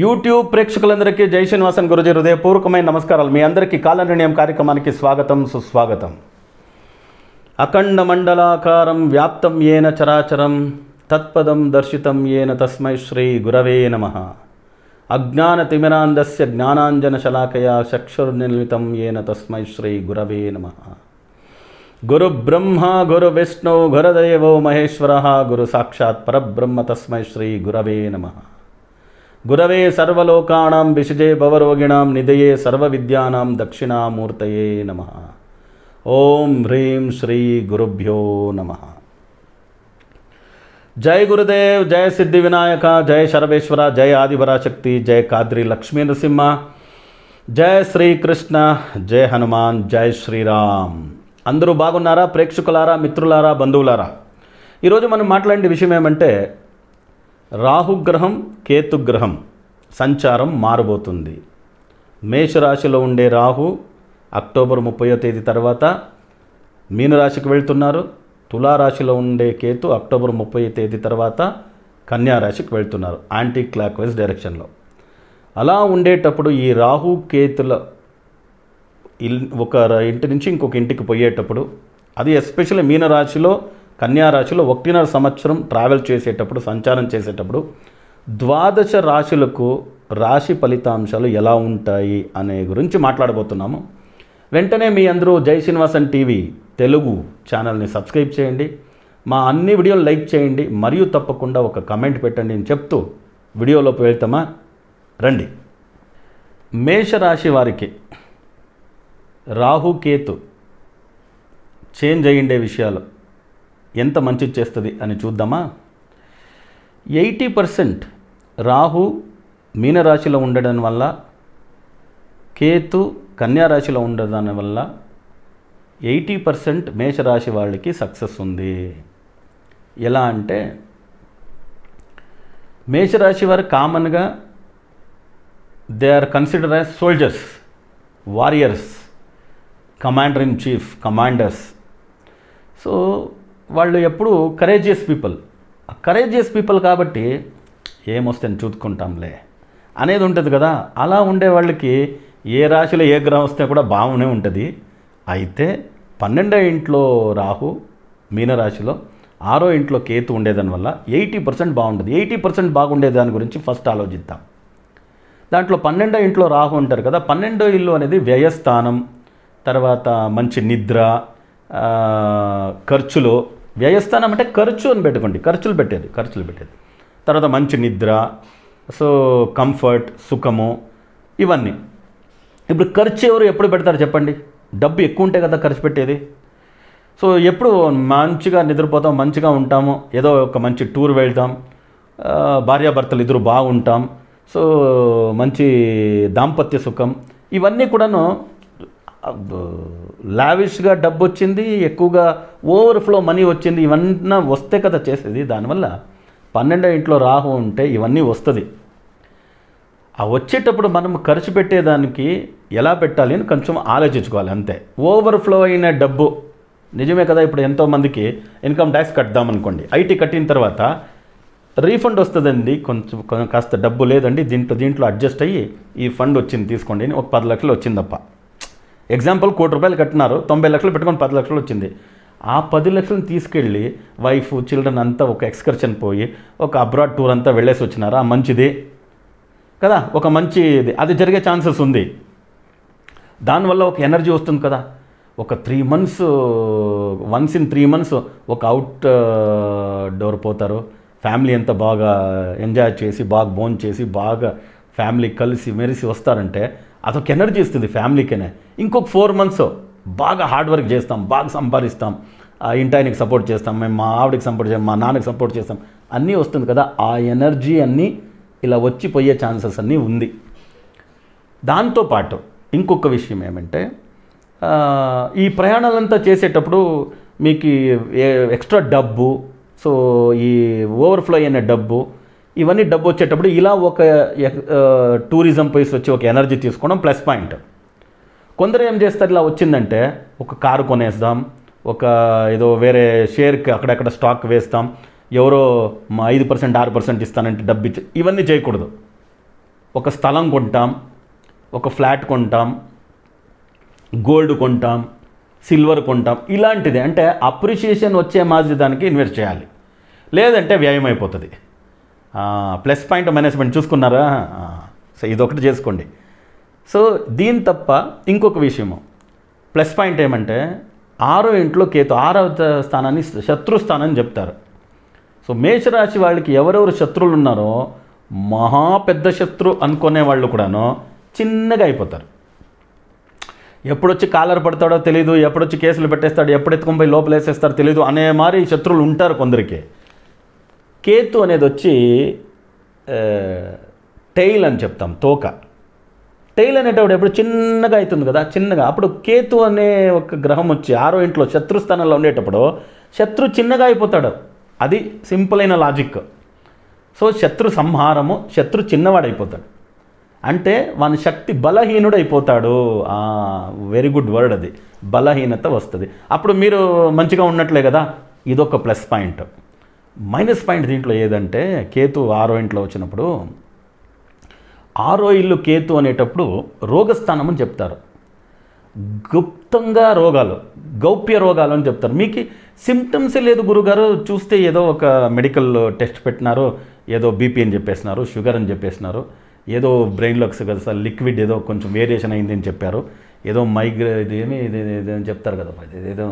YouTube ప్రేక్షకులందరికీ జై శ్రీనివాసన్ గురుజీ హృదయపూర్వకమైన నమస్కారాలు మీ అందరికీ కాల నిర్ణయం కార్యక్రమానికి స్వాగతం సుస్వాగతం అఖండ మండలాకారం వ్యాప్తం ఏన చరాచరం తత్పదం దర్శితం ఏన తస్మై శ్రీ గురవే నమ అజ్ఞాన తిమిరాందస్య జ్ఞానాంజన శలాకయా చక్షుర్నిర్మితం ఏన తస్మై శ్రీ గురవే నమ గురు బ్రహ్మ గురు విష్ణు గురుదేవో మహేశ్వర గురు సాక్షాత్ పరబ్రహ్మ తస్మై శ్రీ గురవే నమ గురవే సర్వలోకాణం విషజే భవరోగిణాం నిధయే సర్వవిద్యానాం దక్షిణామూర్తయే నమ ఓం హ్రీం శ్రీ గురుభ్యో నమ జై గురుదేవ్ జయ సిద్ధి వినాయక జయ శరవేశ్వర జయ ఆదిపరాశక్తి జయ కాద్రి లక్ష్మీ నృసింహ జయ శ్రీకృష్ణ జయ హనుమాన్ జయ శ్రీరామ్ అందరూ బాగున్నారా ప్రేక్షకులారా మిత్రులారా బంధువులారా ఈరోజు మనం మాట్లాడిన విషయం ఏమంటే రాహుగ్రహం కేతుగ్రహం సంచారం మారబోతుంది మేషరాశిలో ఉండే రాహు అక్టోబర్ ముప్పయో తేదీ తర్వాత మీనరాశికి వెళ్తున్నారు తులారాశిలో ఉండే కేతు అక్టోబర్ ముప్పై తేదీ తర్వాత కన్యారాశికి వెళ్తున్నారు యాంటీ క్లాక్ వైజ్ డైరెక్షన్లో అలా ఉండేటప్పుడు ఈ రాహు కేతుల ఒక ఇంటి నుంచి ఇంకొక ఇంటికి పోయేటప్పుడు అది ఎస్పెషల్లీ మీనరాశిలో కన్యారాశిలో ఒకటిన్నర సంవత్సరం ట్రావెల్ చేసేటప్పుడు సంచారం చేసేటప్పుడు ద్వాదశ రాశులకు రాశి ఫలితాంశాలు ఎలా ఉంటాయి అనే గురించి మాట్లాడబోతున్నాము వెంటనే మీ అందరూ జై శ్రీనివాసన్ టీవీ తెలుగు ఛానల్ని సబ్స్క్రైబ్ చేయండి మా అన్ని వీడియోలు లైక్ చేయండి మరియు తప్పకుండా ఒక కమెంట్ పెట్టండి అని చెప్తూ వీడియోలోకి వెళ్తామా రండి మేషరాశి వారికి రాహుకేతు చేంజ్ అయ్యిండే విషయాలు ఎంత మంచి చేస్తుంది అని చూద్దామా ఎయిటీ పర్సెంట్ రాహు మీనరాశిలో ఉండడం వల్ల కేతు కన్యారాశిలో ఉండడం వల్ల ఎయిటీ పర్సెంట్ మేషరాశి వాళ్ళకి సక్సెస్ ఉంది ఎలా అంటే మేషరాశి వారు కామన్గా they are consider as soldiers warriors commander in chief commanders so వాళ్ళు ఎప్పుడు కరేజియస్ పీపుల్ కరేజియస్ పీపుల్ కాబట్టి ఏమొస్తే చూసుకుంటాంలే అనేది ఉంటుంది కదా అలా ఉండే వాళ్ళకి ఏ రాశిలో ఏ గ్రహం వస్తే కూడా బాగానే ఉంటుంది అయితే పన్నెండో ఇంట్లో రాహు మీనరాశిలో ఆరో ఇంట్లో కేతు ఉండేదాని వల్ల ఎయిటీ పర్సెంట్ బాగుంటుంది ఎయిటీ పర్సెంట్ బాగుండే దాని గురించి ఫస్ట్ ఆలోచిద్దాం దాంట్లో పన్నెండో ఇంట్లో రాహు ఉంటారు కదా పన్నెండో ఇల్లు అనేది వ్యయస్థానం తర్వాత మంచి నిద్ర ఖర్చులు వ్యయస్థానం అంటే ఖర్చు అని పెట్టుకోండి ఖర్చులు పెట్టేది ఖర్చులు పెట్టేది తర్వాత మంచి నిద్ర సో కంఫర్ట్ సుఖము ఇవన్నీ ఇప్పుడు ఖర్చు ఎవరు ఎప్పుడు పెడతారు చెప్పండి డబ్బు ఎక్కువ ఉంటే కదా ఖర్చు పెట్టేది సో ఎప్పుడు మంచిగా నిద్రపోతాం మంచిగా ఉంటాము ఏదో ఒక మంచి టూర్ వెళ్తాం భార్యాభర్తలు ఇద్దరు బాగుంటాం సో మంచి దాంపత్య సుఖం ఇవన్నీ కూడాను లావిష్గా డబ్బు వచ్చింది ఎక్కువగా ఓవర్ఫ్లో మనీ వచ్చింది ఇవన్నీ వస్తే కదా చేసేది దానివల్ల పన్నెండో ఇంట్లో రాహు ఉంటే ఇవన్నీ వస్తుంది ఆ వచ్చేటప్పుడు మనం ఖర్చు పెట్టేదానికి ఎలా పెట్టాలి అని కొంచెం ఆలోచించుకోవాలి అంతే ఓవర్ఫ్లో అయిన డబ్బు నిజమే కదా ఇప్పుడు ఎంతోమందికి ఇన్కమ్ ట్యాక్స్ కడదాం ఐటీ కట్టిన తర్వాత రీఫండ్ వస్తుందండి కొంచెం కాస్త డబ్బు లేదండి దీంట్లో దీంట్లో అడ్జస్ట్ అయ్యి ఈ ఫండ్ వచ్చింది తీసుకోండి అని ఒక పది లక్షలు వచ్చిందప్ప ఎగ్జాంపుల్ కోటి రూపాయలు కట్టినారు తొంభై లక్షలు పెట్టుకొని పది లక్షలు వచ్చింది ఆ పది లక్షలను తీసుకెళ్ళి వైఫ్ చిల్డ్రన్ అంతా ఒక ఎక్స్కర్షన్ పోయి ఒక అబ్రాడ్ టూర్ అంతా వెళ్ళేసి వచ్చినారా మంచిది కదా ఒక మంచి అది జరిగే ఛాన్సెస్ ఉంది దానివల్ల ఒక ఎనర్జీ వస్తుంది కదా ఒక three months once in three months ఒక అవుట్ డోర్ పోతారు ఫ్యామిలీ అంతా బాగా ఎంజాయ్ చేసి బాగా బోన్ చేసి బాగా ఫ్యామిలీ కలిసి మెరిసి వస్తారంటే అదొక ఎనర్జీ ఇస్తుంది ఫ్యామిలీకైనా ఇంకొక ఫోర్ మంత్స్ బాగా హార్డ్ వర్క్ చేస్తాం బాగా సంపాదిస్తాం ఇంటాయనకి సపోర్ట్ చేస్తాం మేము మా ఆవిడకి సపోర్ట్ చేస్తాం మా నాన్నకి సపోర్ట్ చేస్తాం అన్నీ వస్తుంది కదా ఆ ఎనర్జీ అన్నీ ఇలా వచ్చి పోయే ఛాన్సెస్ అన్నీ ఉంది దాంతోపాటు ఇంకొక విషయం ఏమంటే ఈ ప్రయాణాలంతా చేసేటప్పుడు మీకు ఎక్స్ట్రా డబ్బు సో ఈ ఓవర్ఫ్లో అయిన డబ్బు ఇవన్నీ డబ్బు వచ్చేటప్పుడు ఇలా ఒక టూరిజం పైస్ వచ్చి ఒక ఎనర్జీ తీసుకోవడం ప్లస్ పాయింట్ కొందరు ఏం చేస్తారు ఇలా వచ్చిందంటే ఒక కారు కొనేస్తాం ఒక ఏదో వేరే షేర్కి అక్కడక్కడ స్టాక్ వేస్తాం ఎవరో మా ఐదు పర్సెంట్ ఆరు పర్సెంట్ ఇస్తానంటే డబ్బు ఇచ్చి ఇవన్నీ చేయకూడదు ఒక స్థలం కొంటాం ఒక ఫ్లాట్ కొంటాం గోల్డ్ కొంటాం సిల్వర్ కొంటాం ఇలాంటిది అంటే అప్రిషియేషన్ వచ్చే మాదిరి దానికి ఇన్వెస్ట్ చేయాలి లేదంటే వ్యయం అయిపోతుంది ప్లస్ పాయింట్ మైనస్ పాయింట్ చూసుకున్నారా సో ఇదొకటి చేసుకోండి సో దీని తప్ప ఇంకొక విషయము ప్లస్ పాయింట్ ఏమంటే ఆరో ఇంట్లో కేతు ఆరవ స్థానాన్ని శత్రు స్థానాన్ని చెప్తారు సో మేషరాశి వాళ్ళకి ఎవరెవరు శత్రువులు ఉన్నారో మహా పెద్ద శత్రు అనుకునే వాళ్ళు కూడాను చిన్నగా అయిపోతారు ఎప్పుడొచ్చి కాలర్ పడతాడో తెలియదు ఎప్పుడొచ్చి కేసులు పెట్టేస్తాడు ఎప్పుడు ఎత్తుకొని పోయి లోపలేసేస్తాడో తెలియదు అనే మారి శత్రువులు ఉంటారు కొందరికి కేతు అనేది వచ్చి టెయిల్ అని చెప్తాం తోక టెయిల్ అనేటప్పుడు ఎప్పుడు చిన్నగా అవుతుంది కదా చిన్నగా అప్పుడు కేతు అనే ఒక గ్రహం వచ్చి ఆరో ఇంట్లో శత్రు స్థానంలో ఉండేటప్పుడు శత్రు చిన్నగా అయిపోతాడు అది సింపుల్ అయిన లాజిక్ సో శత్రు సంహారము శత్రు చిన్నవాడైపోతాడు అంటే వాని శక్తి బలహీనుడు అయిపోతాడు వెరీ గుడ్ వర్డ్ అది బలహీనత వస్తుంది అప్పుడు మీరు మంచిగా ఉన్నట్లే కదా ఇదొక ప్లస్ పాయింట్ మైనస్ పాయింట్ దీంట్లో ఏదంటే కేతు ఆరో ఇంట్లో వచ్చినప్పుడు ఆరో ఇల్లు కేతు అనేటప్పుడు రోగస్థానం అని చెప్తారు గుప్తంగా రోగాలు గౌప్య రోగాలు అని చెప్తారు మీకు సిమ్టమ్స్ లేదు గురుగారు చూస్తే ఏదో ఒక మెడికల్ టెస్ట్ పెట్టినారు ఏదో బీపీ అని చెప్పేసినారు షుగర్ అని చెప్పేసినారు ఏదో బ్రెయిన్లోకి కదా సార్ లిక్విడ్ ఏదో కొంచెం వేరియేషన్ అయింది అని చెప్పారు ఏదో మైగ్రే ఇదేమి ఇది అని చెప్తారు కదా ఏదో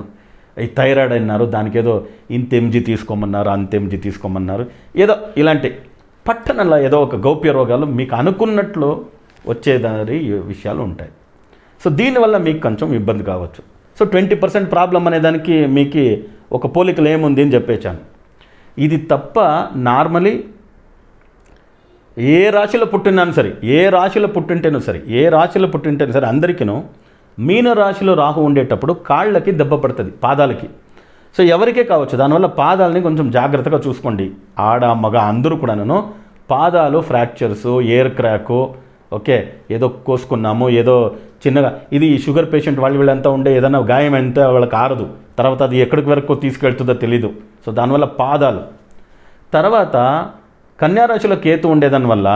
ఈ థైరాయిడ్ అన్నారు దానికి ఏదో ఇంత ఎంజీ తీసుకోమన్నారు అంత ఎంజీ తీసుకోమన్నారు ఏదో ఇలాంటి పట్టణంలో ఏదో ఒక గౌప్య రోగాలు మీకు అనుకున్నట్లు వచ్చేదారి విషయాలు ఉంటాయి సో దీనివల్ల మీకు కొంచెం ఇబ్బంది కావచ్చు సో ట్వంటీ పర్సెంట్ ప్రాబ్లం అనేదానికి మీకు ఒక పోలికలు ఏముంది అని చెప్పేచాను ఇది తప్ప నార్మలీ ఏ రాశిలో పుట్టినాను సరే ఏ రాశిలో పుట్టింటేనూ సరే ఏ రాశిలో పుట్టింటేనో సరే అందరికీనూ మీనరాశిలో రాహు ఉండేటప్పుడు కాళ్ళకి దెబ్బ పడుతుంది పాదాలకి సో ఎవరికే కావచ్చు దానివల్ల పాదాలని కొంచెం జాగ్రత్తగా చూసుకోండి ఆడ మగ అందరూ కూడాను పాదాలు ఫ్రాక్చర్స్ ఎయిర్ క్రాకు ఓకే ఏదో కోసుకున్నాము ఏదో చిన్నగా ఇది షుగర్ పేషెంట్ వాళ్ళు వీళ్ళంతా ఉండే ఏదైనా గాయం ఎంత వాళ్ళకి ఆరదు తర్వాత అది ఎక్కడికి వరకు తీసుకెళ్తుందో తెలీదు సో దానివల్ల పాదాలు తర్వాత కన్యారాశిలో కేతు ఉండేదాని వల్ల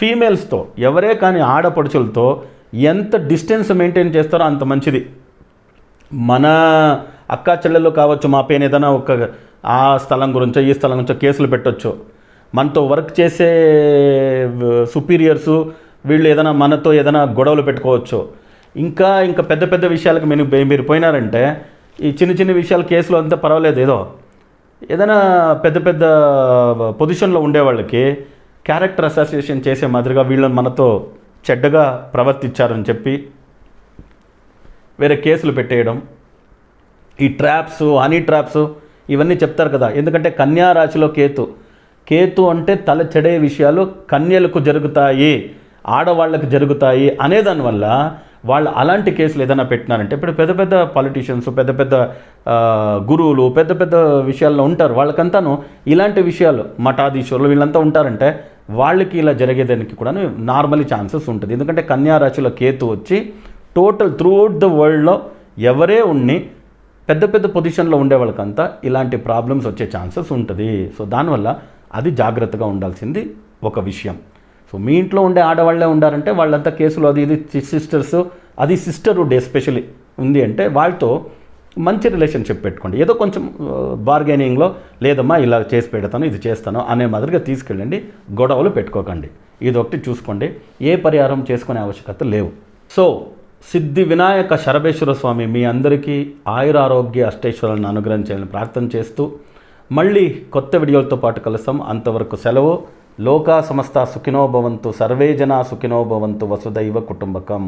ఫీమేల్స్తో ఎవరే కానీ ఆడపడుచులతో ఎంత డిస్టెన్స్ మెయింటైన్ చేస్తారో అంత మంచిది మన అక్కా చెల్లెల్లో కావచ్చు మా పైన ఏదైనా ఒక ఆ స్థలం గురించో ఈ స్థలం గురించో కేసులు పెట్టొచ్చు మనతో వర్క్ చేసే సుపీరియర్సు వీళ్ళు ఏదైనా మనతో ఏదైనా గొడవలు పెట్టుకోవచ్చు ఇంకా ఇంకా పెద్ద పెద్ద విషయాలకు మీరు మీరు పోయినారంటే ఈ చిన్న చిన్న విషయాలు కేసులు అంతా పర్వాలేదు ఏదో ఏదైనా పెద్ద పెద్ద పొజిషన్లో ఉండే వాళ్ళకి క్యారెక్టర్ అసోసియేషన్ చేసే మాదిరిగా వీళ్ళని మనతో చెడ్డగా ప్రవర్తించారని చెప్పి వేరే కేసులు పెట్టేయడం ఈ ట్రాప్స్ హనీ ట్రాప్స్ ఇవన్నీ చెప్తారు కదా ఎందుకంటే కన్యా కేతు కేతు అంటే తల చెడే విషయాలు కన్యలకు జరుగుతాయి ఆడవాళ్ళకు జరుగుతాయి అనేదానివల్ల వాళ్ళు అలాంటి కేసులు ఏదైనా పెట్టినారంటే ఇప్పుడు పెద్ద పెద్ద పాలిటీషియన్స్ పెద్ద పెద్ద గురువులు పెద్ద పెద్ద విషయాల్లో ఉంటారు వాళ్ళకంతాను ఇలాంటి విషయాలు మఠాధీశ్వరులు వీళ్ళంతా ఉంటారంటే వాళ్ళకి ఇలా జరిగేదానికి కూడా నార్మల్ ఛాన్సెస్ ఉంటుంది ఎందుకంటే కన్యారాశిలో కేతు వచ్చి టోటల్ త్రూఅవుట్ ద వరల్డ్లో ఎవరే ఉండి పెద్ద పెద్ద పొజిషన్లో ఉండే వాళ్ళకంతా ఇలాంటి ప్రాబ్లమ్స్ వచ్చే ఛాన్సెస్ ఉంటుంది సో దానివల్ల అది జాగ్రత్తగా ఉండాల్సింది ఒక విషయం సో మీ ఇంట్లో ఉండే ఆడవాళ్ళే ఉండారంటే వాళ్ళంతా కేసులు అది ఇది సిస్టర్స్ అది సిస్టర్హుడ్ ఎస్పెషలీ ఉంది అంటే వాళ్ళతో మంచి రిలేషన్షిప్ పెట్టుకోండి ఏదో కొంచెం బార్గెనింగ్లో లేదమ్మా ఇలా చేసి పెడతాను ఇది చేస్తాను అనే మాదిరిగా తీసుకెళ్ళండి గొడవలు పెట్టుకోకండి ఇది ఒకటి చూసుకోండి ఏ పరిహారం చేసుకునే ఆవశ్యకత లేవు సో సిద్ధి వినాయక శరభేశ్వర స్వామి మీ అందరికీ ఆయురారోగ్య అష్టేశ్వరులను అనుగ్రహించాలని ప్రార్థన చేస్తూ మళ్ళీ కొత్త వీడియోలతో పాటు కలుస్తాం అంతవరకు సెలవు లోకా సమస్త సుఖినోభవంతు సర్వే సుఖినోభవంతు వసుదైవ కుటుంబకం